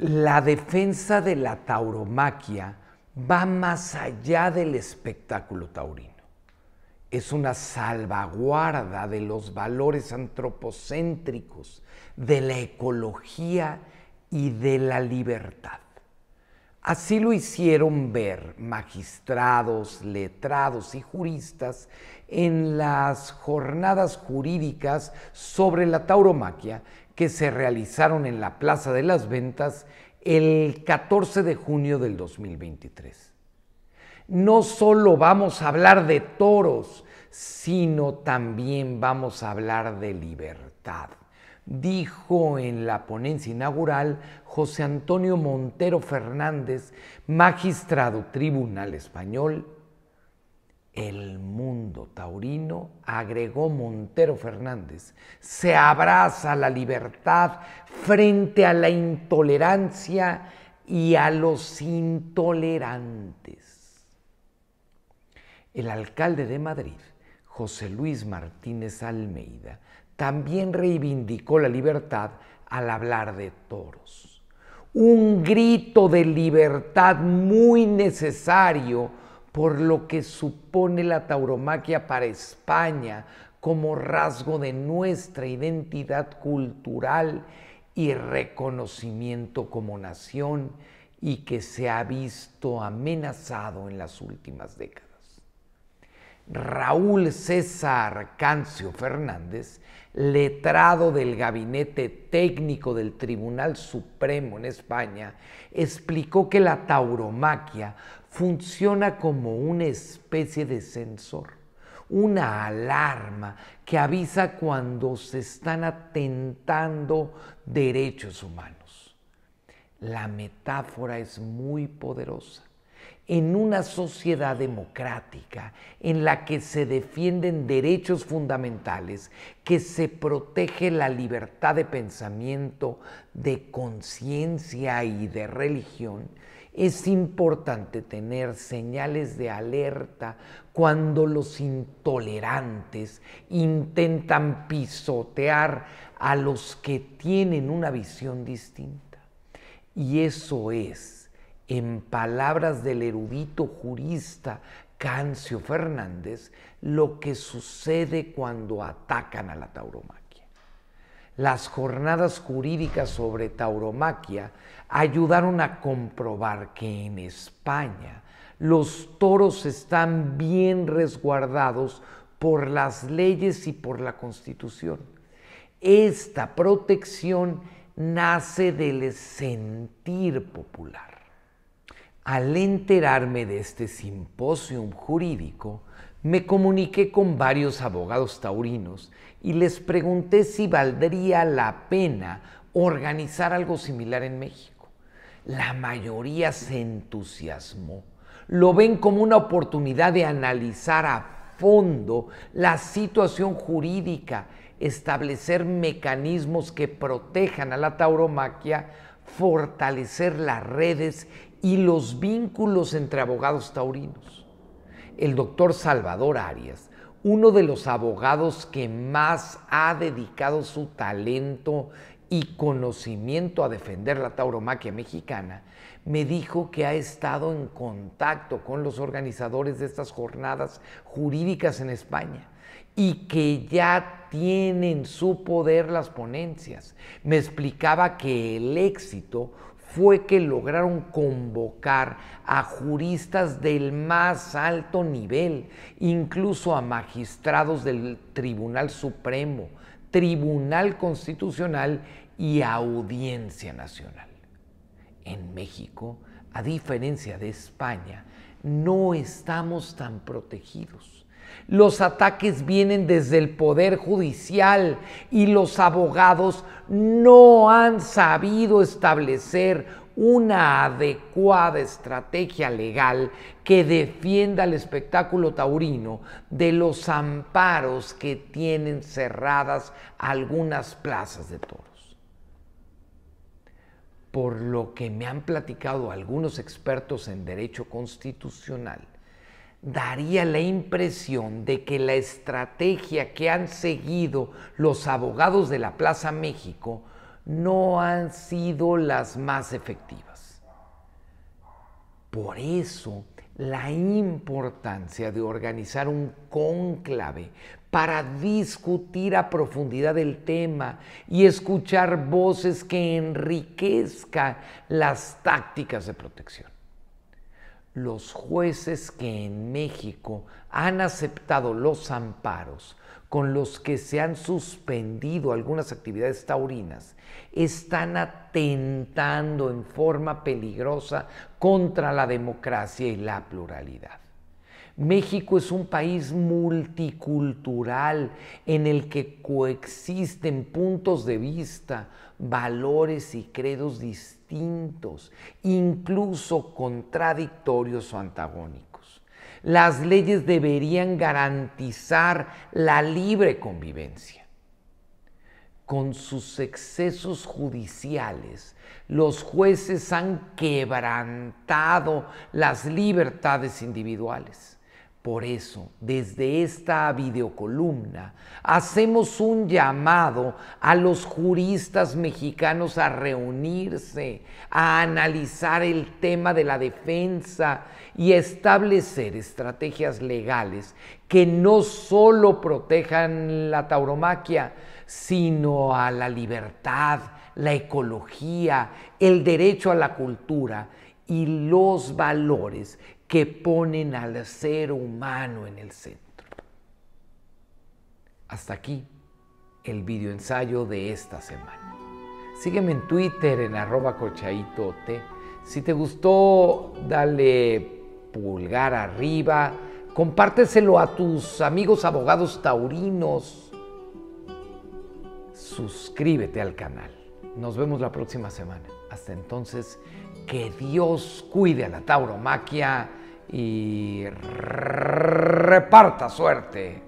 La defensa de la tauromaquia va más allá del espectáculo taurino. Es una salvaguarda de los valores antropocéntricos, de la ecología y de la libertad. Así lo hicieron ver magistrados, letrados y juristas en las jornadas jurídicas sobre la tauromaquia que se realizaron en la Plaza de las Ventas el 14 de junio del 2023. No solo vamos a hablar de toros, sino también vamos a hablar de libertad. Dijo en la ponencia inaugural José Antonio Montero Fernández, magistrado tribunal español, el mundo taurino, agregó Montero Fernández, se abraza la libertad frente a la intolerancia y a los intolerantes. El alcalde de Madrid, José Luis Martínez Almeida, también reivindicó la libertad al hablar de toros. Un grito de libertad muy necesario por lo que supone la tauromaquia para España como rasgo de nuestra identidad cultural y reconocimiento como nación y que se ha visto amenazado en las últimas décadas. Raúl César Cancio Fernández, letrado del gabinete técnico del Tribunal Supremo en España, explicó que la tauromaquia funciona como una especie de sensor, una alarma que avisa cuando se están atentando derechos humanos. La metáfora es muy poderosa. En una sociedad democrática en la que se defienden derechos fundamentales, que se protege la libertad de pensamiento, de conciencia y de religión, es importante tener señales de alerta cuando los intolerantes intentan pisotear a los que tienen una visión distinta. Y eso es, en palabras del erudito jurista Cancio Fernández, lo que sucede cuando atacan a la tauromaquia las jornadas jurídicas sobre tauromaquia ayudaron a comprobar que en España los toros están bien resguardados por las leyes y por la constitución. Esta protección nace del sentir popular. Al enterarme de este simposio jurídico, me comuniqué con varios abogados taurinos y les pregunté si valdría la pena organizar algo similar en México. La mayoría se entusiasmó. Lo ven como una oportunidad de analizar a fondo la situación jurídica, establecer mecanismos que protejan a la tauromaquia, fortalecer las redes y los vínculos entre abogados taurinos el doctor Salvador Arias, uno de los abogados que más ha dedicado su talento y conocimiento a defender la tauromaquia mexicana, me dijo que ha estado en contacto con los organizadores de estas jornadas jurídicas en España y que ya tienen en su poder las ponencias. Me explicaba que el éxito fue que lograron convocar a juristas del más alto nivel, incluso a magistrados del Tribunal Supremo, Tribunal Constitucional y Audiencia Nacional. En México, a diferencia de España, no estamos tan protegidos. Los ataques vienen desde el Poder Judicial y los abogados no han sabido establecer una adecuada estrategia legal que defienda el espectáculo taurino de los amparos que tienen cerradas algunas plazas de toros. Por lo que me han platicado algunos expertos en derecho constitucional, daría la impresión de que la estrategia que han seguido los abogados de la Plaza México no han sido las más efectivas. Por eso, la importancia de organizar un cónclave para discutir a profundidad el tema y escuchar voces que enriquezcan las tácticas de protección los jueces que en México han aceptado los amparos con los que se han suspendido algunas actividades taurinas están atentando en forma peligrosa contra la democracia y la pluralidad. México es un país multicultural en el que coexisten puntos de vista, valores y credos distintos, incluso contradictorios o antagónicos. Las leyes deberían garantizar la libre convivencia. Con sus excesos judiciales, los jueces han quebrantado las libertades individuales por eso, desde esta videocolumna, hacemos un llamado a los juristas mexicanos a reunirse, a analizar el tema de la defensa y establecer estrategias legales que no solo protejan la tauromaquia, sino a la libertad, la ecología, el derecho a la cultura y los valores que ponen al ser humano en el centro. Hasta aquí el videoensayo de esta semana. Sígueme en Twitter en arroba cochaitote. Si te gustó, dale pulgar arriba. Compárteselo a tus amigos abogados taurinos. Suscríbete al canal. Nos vemos la próxima semana. Hasta entonces, que Dios cuide a la tauromaquia y reparta suerte.